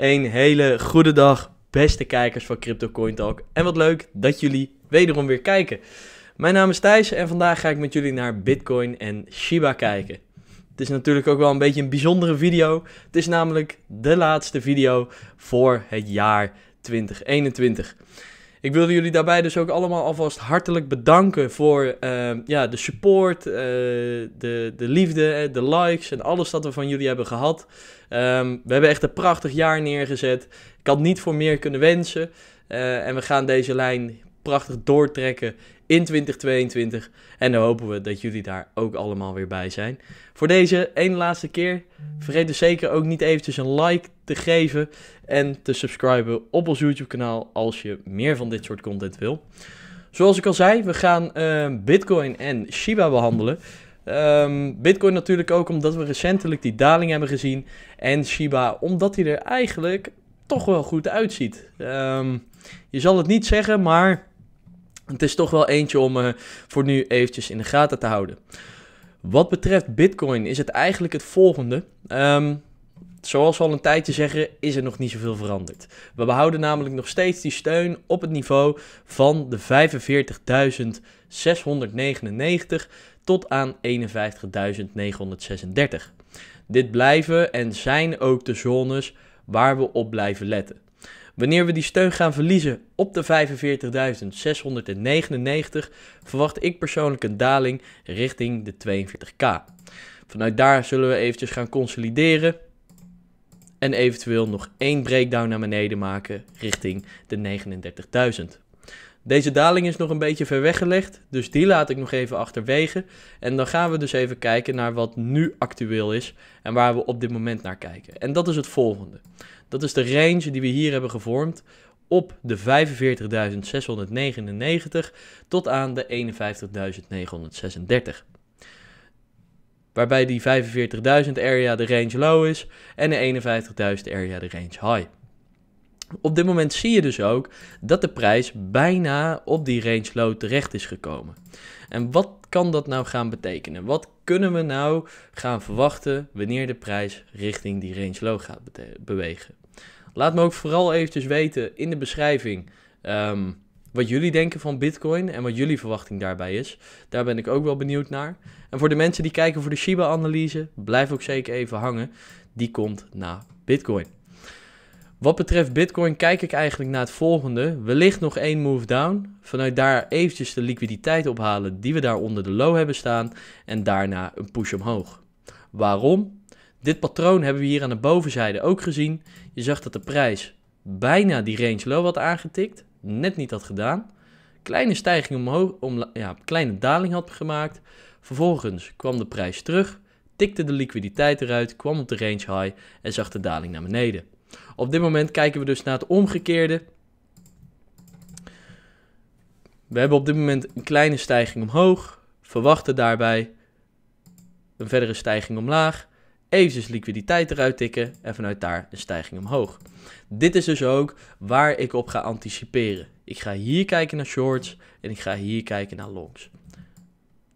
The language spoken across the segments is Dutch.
Een hele goede dag, beste kijkers van Crypto Coin Talk. En wat leuk dat jullie wederom weer kijken. Mijn naam is Thijs en vandaag ga ik met jullie naar Bitcoin en Shiba kijken. Het is natuurlijk ook wel een beetje een bijzondere video. Het is namelijk de laatste video voor het jaar 2021. Ik wilde jullie daarbij dus ook allemaal alvast hartelijk bedanken voor ehm, ja, de support, eh, de, de liefde, de likes en alles dat we van jullie hebben gehad. Ehm, we hebben echt een prachtig jaar neergezet. Ik had niet voor meer kunnen wensen. Eh, en we gaan deze lijn prachtig doortrekken in 2022. En dan hopen we dat jullie daar ook allemaal weer bij zijn. Voor deze ene laatste keer, vergeet dus zeker ook niet eventjes een like te geven en te subscriben op ons YouTube kanaal als je meer van dit soort content wil. Zoals ik al zei, we gaan ehm, Bitcoin en Shiba behandelen. Ehm, Bitcoin natuurlijk ook omdat we recentelijk die daling hebben gezien. En Shiba omdat hij er eigenlijk toch wel goed uitziet. Ehm, je zal het niet zeggen, maar het is toch wel eentje om eh, voor nu eventjes in de gaten te houden. Wat betreft Bitcoin is het eigenlijk het volgende. Ehm, zoals we al een tijdje zeggen, is er nog niet zoveel veranderd. We behouden namelijk nog steeds die steun op het niveau van de 45.699 tot aan 51.936. Dit blijven en zijn ook de zones waar we op blijven letten. Wanneer we die steun gaan verliezen op de 45.699, verwacht ik persoonlijk een daling richting de 42k. Vanuit daar zullen we eventjes gaan consolideren. En eventueel nog één breakdown naar beneden maken richting de 39.000. Deze daling is nog een beetje ver weggelegd, dus die laat ik nog even achterwege. En dan gaan we dus even kijken naar wat nu actueel is en waar we op dit moment naar kijken. En dat is het volgende. Dat is de range die we hier hebben gevormd op de 45.699 tot aan de 51.936. Waarbij die 45.000 area de range low is en de 51.000 area de range high. Op dit moment zie je dus ook dat de prijs bijna op die range low terecht is gekomen. En wat kan dat nou gaan betekenen? Wat kunnen we nou gaan verwachten wanneer de prijs richting die range low gaat bewegen? Laat me ook vooral eventjes weten in de beschrijving ehm, wat jullie denken van Bitcoin en wat jullie verwachting daarbij is. Daar ben ik ook wel benieuwd naar. En voor de mensen die kijken voor de Shiba-analyse, blijf ook zeker even hangen. Die komt na Bitcoin. Wat betreft Bitcoin kijk ik eigenlijk naar het volgende. Wellicht nog één move down. Vanuit daar eventjes de liquiditeit ophalen die we daar onder de low hebben staan. En daarna een push omhoog. Waarom? Dit patroon hebben we hier aan de bovenzijde ook gezien. Je zag dat de prijs bijna die range low had aangetikt. Net niet had gedaan. Kleine stijging omhoog, om, ja, kleine daling had gemaakt. Vervolgens kwam de prijs terug. Tikte de liquiditeit eruit, kwam op de range high en zag de daling naar beneden. Op dit moment kijken we dus naar het omgekeerde. We hebben op dit moment een kleine stijging omhoog. Verwachten daarbij een verdere stijging omlaag. Even dus liquiditeit eruit tikken en vanuit daar een stijging omhoog. Dit is dus ook waar ik op ga anticiperen. Ik ga hier kijken naar shorts en ik ga hier kijken naar longs.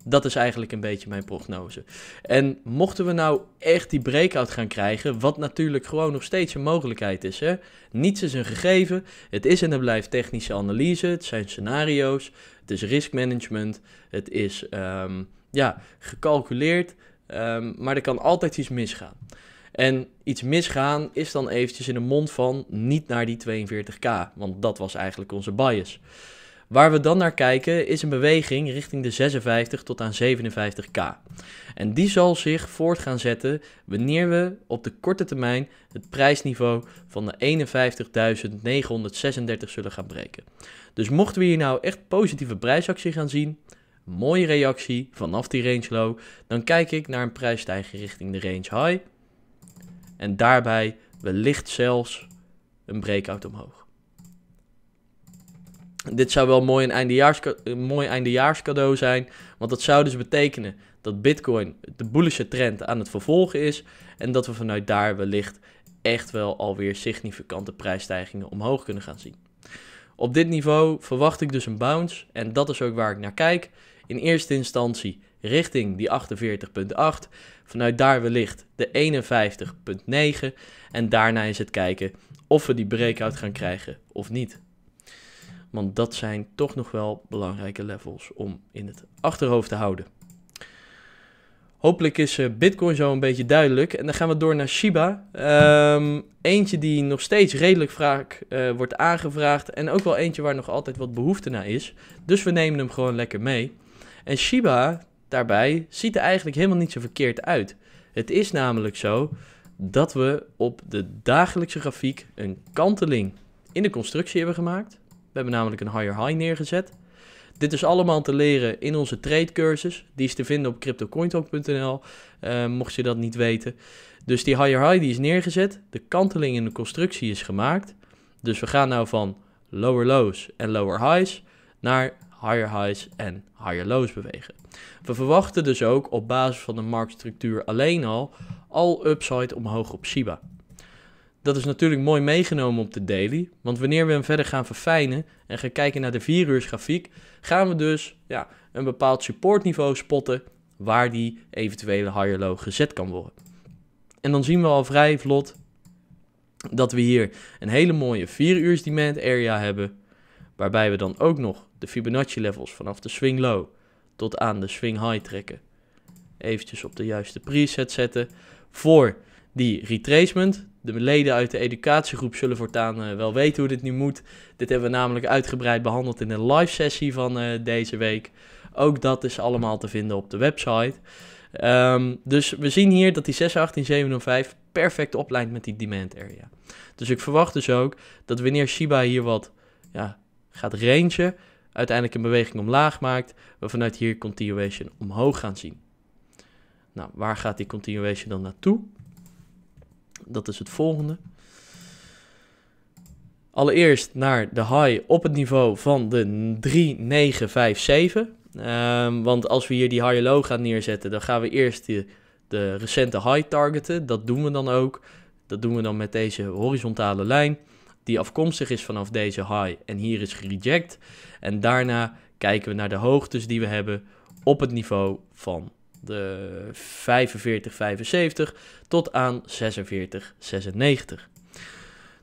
Dat is eigenlijk een beetje mijn prognose. En mochten we nou echt die breakout gaan krijgen, wat natuurlijk gewoon nog steeds een mogelijkheid is. Hè? Niets is een gegeven. Het is en het blijft technische analyse. Het zijn scenario's. Het is risk management. Het is ehm, ja, gecalculeerd. Ehm, maar er kan altijd iets misgaan. En iets misgaan is dan eventjes in de mond van niet naar die 42k. Want dat was eigenlijk onze bias. Waar we dan naar kijken is een beweging richting de 56 tot aan 57k. En die zal zich voort gaan zetten wanneer we op de korte termijn het prijsniveau van de 51.936 zullen gaan breken. Dus mochten we hier nou echt positieve prijsactie gaan zien, mooie reactie vanaf die range low, dan kijk ik naar een prijsstijging richting de range high. En daarbij wellicht zelfs een breakout omhoog. Dit zou wel mooi een, eindejaars, een mooi cadeau zijn, want dat zou dus betekenen dat Bitcoin de bullische trend aan het vervolgen is en dat we vanuit daar wellicht echt wel alweer significante prijsstijgingen omhoog kunnen gaan zien. Op dit niveau verwacht ik dus een bounce en dat is ook waar ik naar kijk. In eerste instantie richting die 48.8, vanuit daar wellicht de 51.9 en daarna is het kijken of we die breakout gaan krijgen of niet. Want dat zijn toch nog wel belangrijke levels om in het achterhoofd te houden. Hopelijk is eh, Bitcoin zo een beetje duidelijk. En dan gaan we door naar Shiba. Ehm, eentje die nog steeds redelijk vaak eh, wordt aangevraagd. En ook wel eentje waar nog altijd wat behoefte naar is. Dus we nemen hem gewoon lekker mee. En Shiba daarbij ziet er eigenlijk helemaal niet zo verkeerd uit. Het is namelijk zo dat we op de dagelijkse grafiek een kanteling in de constructie hebben gemaakt. We hebben namelijk een higher high neergezet. Dit is allemaal te leren in onze trade cursus. Die is te vinden op cryptocointalk.nl, eh, mocht je dat niet weten. Dus die higher high die is neergezet. De kanteling in de constructie is gemaakt. Dus we gaan nou van lower lows en lower highs naar higher highs en higher lows bewegen. We verwachten dus ook op basis van de marktstructuur alleen al al upside omhoog op Shiba dat is natuurlijk mooi meegenomen op de daily. Want wanneer we hem verder gaan verfijnen en gaan kijken naar de 4 uur grafiek, gaan we dus ja, een bepaald supportniveau spotten waar die eventuele higher low gezet kan worden. En dan zien we al vrij vlot dat we hier een hele mooie 4 uur demand area hebben, waarbij we dan ook nog de Fibonacci levels vanaf de swing low tot aan de swing high trekken. Eventjes op de juiste preset zetten voor die retracement. De leden uit de educatiegroep zullen voortaan eh, wel weten hoe dit nu moet. Dit hebben we namelijk uitgebreid behandeld in de live sessie van eh, deze week. Ook dat is allemaal te vinden op de website. Ehm, dus we zien hier dat die 618,705 perfect oplijnt met die demand area. Dus ik verwacht dus ook dat wanneer Shiba hier wat ja, gaat rangen, uiteindelijk een beweging omlaag maakt, we vanuit hier continuation omhoog gaan zien. Nou, waar gaat die continuation dan naartoe? Dat is het volgende. Allereerst naar de high op het niveau van de 3957. Um, ehm, want als we hier die high low gaan neerzetten, dan gaan we eerst de, de recente high targeten. Dat doen we dan ook. Dat doen we dan met deze horizontale lijn, die afkomstig is vanaf deze high en hier is gereject. En daarna kijken we naar de hoogtes die we hebben op het niveau van de 4575 tot aan 4696.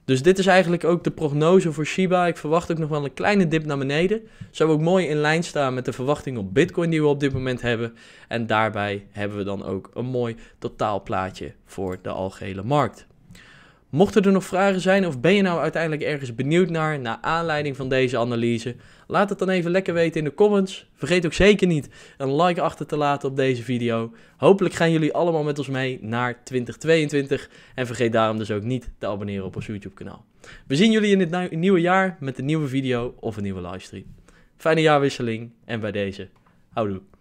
Dus dit is eigenlijk ook de prognose voor Shiba. Ik verwacht ook nog wel een kleine dip naar beneden. Zou ook mooi in lijn staan met de verwachting op Bitcoin die we op dit moment hebben. En daarbij hebben we dan ook een mooi totaalplaatje voor de algehele markt. Mochten er nog vragen zijn of ben je nou uiteindelijk ergens benieuwd naar, naar aanleiding van deze analyse, laat het dan even lekker weten in de comments. Vergeet ook zeker niet een like achter te laten op deze video. Hopelijk gaan jullie allemaal met ons mee naar 2022 en vergeet daarom dus ook niet te abonneren op ons YouTube kanaal. We zien jullie in het nieuwe jaar met een nieuwe video of een nieuwe livestream. Fijne jaarwisseling en bij deze, houdoe.